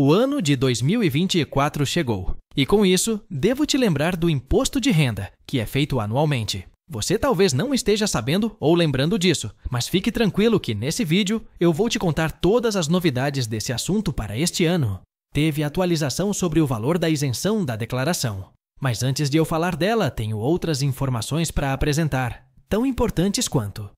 O ano de 2024 chegou. E com isso, devo te lembrar do imposto de renda, que é feito anualmente. Você talvez não esteja sabendo ou lembrando disso, mas fique tranquilo que nesse vídeo eu vou te contar todas as novidades desse assunto para este ano. Teve atualização sobre o valor da isenção da declaração. Mas antes de eu falar dela, tenho outras informações para apresentar, tão importantes quanto.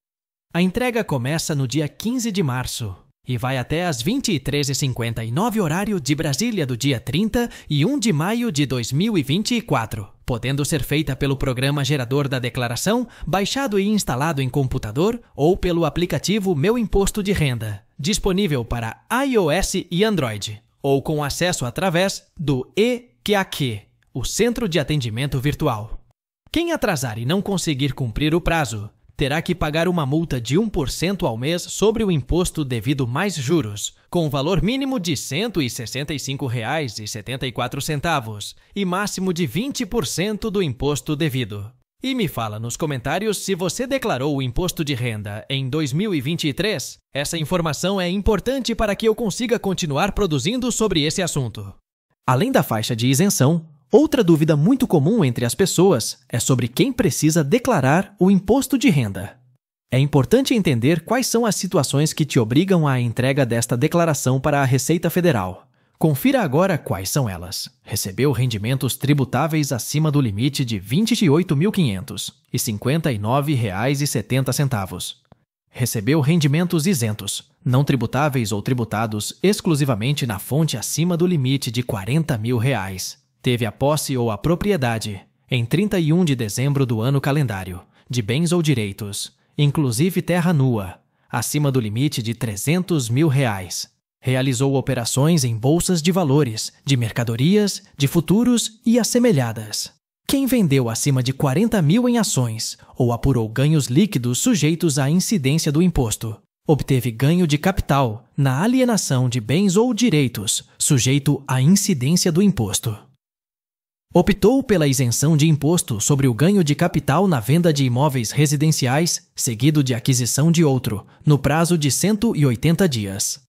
A entrega começa no dia 15 de março e vai até às 23h59 horário de Brasília do dia 30 e 1 de maio de 2024, podendo ser feita pelo programa gerador da declaração, baixado e instalado em computador ou pelo aplicativo Meu Imposto de Renda, disponível para iOS e Android, ou com acesso através do EQAQ, o Centro de Atendimento Virtual. Quem atrasar e não conseguir cumprir o prazo, terá que pagar uma multa de 1% ao mês sobre o imposto devido mais juros, com valor mínimo de R$ 165,74 e máximo de 20% do imposto devido. E me fala nos comentários se você declarou o imposto de renda em 2023. Essa informação é importante para que eu consiga continuar produzindo sobre esse assunto. Além da faixa de isenção, Outra dúvida muito comum entre as pessoas é sobre quem precisa declarar o imposto de renda. É importante entender quais são as situações que te obrigam à entrega desta declaração para a Receita Federal. Confira agora quais são elas. Recebeu rendimentos tributáveis acima do limite de R$ 28.500 Recebeu rendimentos isentos, não tributáveis ou tributados exclusivamente na fonte acima do limite de R$ 40.000. Teve a posse ou a propriedade, em 31 de dezembro do ano calendário, de bens ou direitos, inclusive terra nua, acima do limite de 300 mil reais. Realizou operações em bolsas de valores, de mercadorias, de futuros e assemelhadas. Quem vendeu acima de 40 mil em ações ou apurou ganhos líquidos sujeitos à incidência do imposto, obteve ganho de capital na alienação de bens ou direitos sujeito à incidência do imposto. Optou pela isenção de imposto sobre o ganho de capital na venda de imóveis residenciais, seguido de aquisição de outro, no prazo de 180 dias.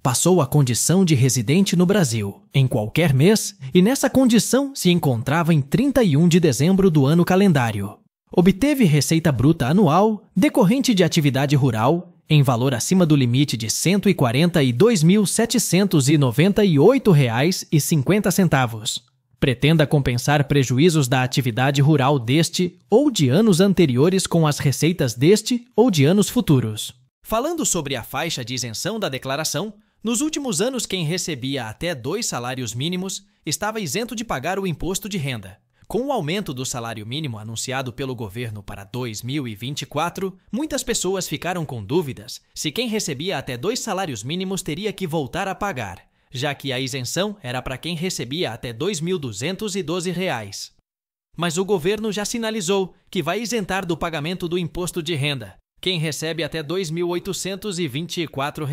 Passou a condição de residente no Brasil, em qualquer mês, e nessa condição se encontrava em 31 de dezembro do ano calendário. Obteve receita bruta anual, decorrente de atividade rural, em valor acima do limite de R$ 142.798,50 pretenda compensar prejuízos da atividade rural deste ou de anos anteriores com as receitas deste ou de anos futuros. Falando sobre a faixa de isenção da declaração, nos últimos anos quem recebia até dois salários mínimos estava isento de pagar o imposto de renda. Com o aumento do salário mínimo anunciado pelo governo para 2024, muitas pessoas ficaram com dúvidas se quem recebia até dois salários mínimos teria que voltar a pagar já que a isenção era para quem recebia até R$ 2.212. Mas o governo já sinalizou que vai isentar do pagamento do imposto de renda quem recebe até R$ 2.824,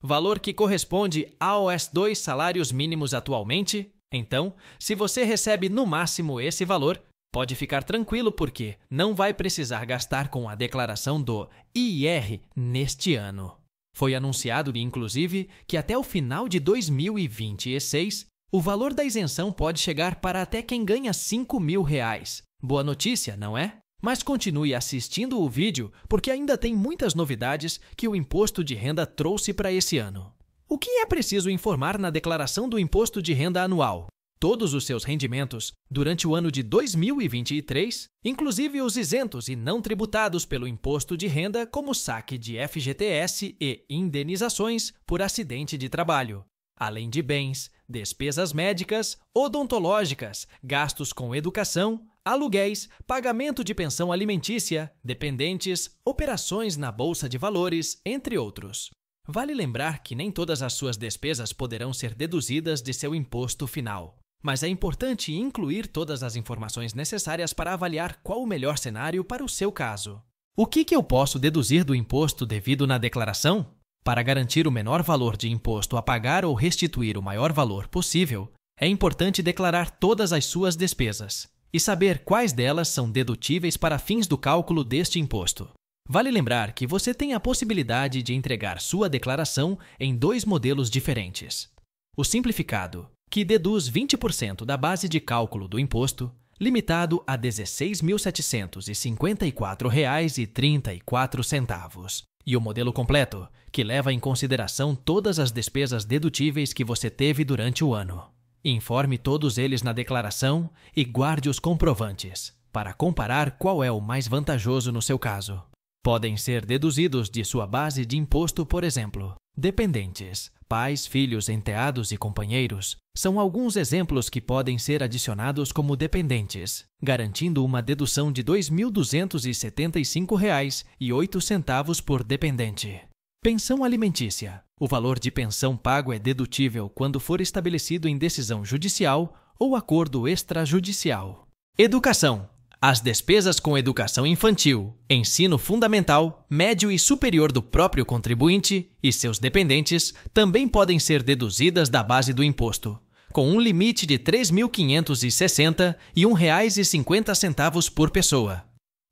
valor que corresponde ao S2 salários mínimos atualmente. Então, se você recebe no máximo esse valor, pode ficar tranquilo porque não vai precisar gastar com a declaração do IR neste ano. Foi anunciado inclusive, que até o final de 2026, o valor da isenção pode chegar para até quem ganha 5 mil reais. Boa notícia, não é? Mas continue assistindo o vídeo porque ainda tem muitas novidades que o imposto de renda trouxe para esse ano. O que é preciso informar na declaração do imposto de renda anual? todos os seus rendimentos durante o ano de 2023, inclusive os isentos e não tributados pelo imposto de renda, como saque de FGTS e indenizações por acidente de trabalho, além de bens, despesas médicas, odontológicas, gastos com educação, aluguéis, pagamento de pensão alimentícia, dependentes, operações na bolsa de valores, entre outros. Vale lembrar que nem todas as suas despesas poderão ser deduzidas de seu imposto final. Mas é importante incluir todas as informações necessárias para avaliar qual o melhor cenário para o seu caso. O que, que eu posso deduzir do imposto devido na declaração? Para garantir o menor valor de imposto a pagar ou restituir o maior valor possível, é importante declarar todas as suas despesas e saber quais delas são dedutíveis para fins do cálculo deste imposto. Vale lembrar que você tem a possibilidade de entregar sua declaração em dois modelos diferentes: o simplificado, que deduz 20% da base de cálculo do imposto, limitado a R$ 16.754,34. E o modelo completo, que leva em consideração todas as despesas dedutíveis que você teve durante o ano. Informe todos eles na declaração e guarde os comprovantes, para comparar qual é o mais vantajoso no seu caso. Podem ser deduzidos de sua base de imposto, por exemplo. Dependentes, pais, filhos, enteados e companheiros são alguns exemplos que podem ser adicionados como dependentes, garantindo uma dedução de R$ 2.275,08 por dependente. Pensão alimentícia. O valor de pensão pago é dedutível quando for estabelecido em decisão judicial ou acordo extrajudicial. Educação. As despesas com educação infantil, ensino fundamental, médio e superior do próprio contribuinte e seus dependentes também podem ser deduzidas da base do imposto, com um limite de R$ 3.560 e R$ 1,50 por pessoa.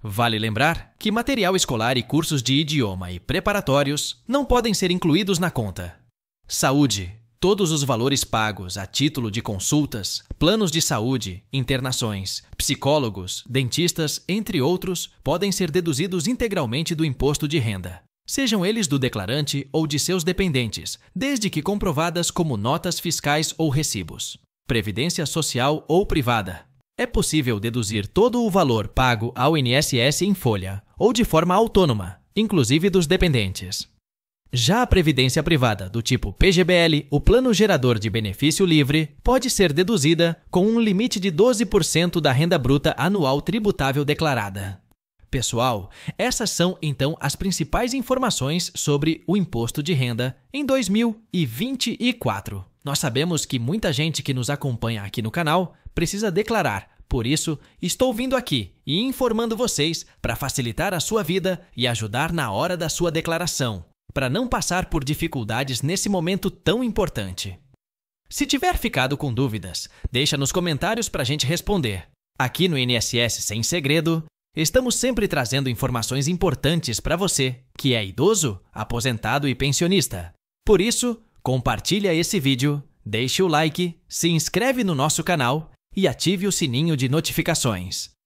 Vale lembrar que material escolar e cursos de idioma e preparatórios não podem ser incluídos na conta. Saúde, Todos os valores pagos a título de consultas, planos de saúde, internações, psicólogos, dentistas, entre outros, podem ser deduzidos integralmente do imposto de renda, sejam eles do declarante ou de seus dependentes, desde que comprovadas como notas fiscais ou recibos. Previdência social ou privada. É possível deduzir todo o valor pago ao INSS em folha ou de forma autônoma, inclusive dos dependentes. Já a previdência privada, do tipo PGBL, o plano gerador de benefício livre, pode ser deduzida com um limite de 12% da renda bruta anual tributável declarada. Pessoal, essas são então as principais informações sobre o imposto de renda em 2024. Nós sabemos que muita gente que nos acompanha aqui no canal precisa declarar, por isso estou vindo aqui e informando vocês para facilitar a sua vida e ajudar na hora da sua declaração para não passar por dificuldades nesse momento tão importante. Se tiver ficado com dúvidas, deixa nos comentários para a gente responder. Aqui no INSS Sem Segredo, estamos sempre trazendo informações importantes para você, que é idoso, aposentado e pensionista. Por isso, compartilha esse vídeo, deixe o like, se inscreve no nosso canal e ative o sininho de notificações.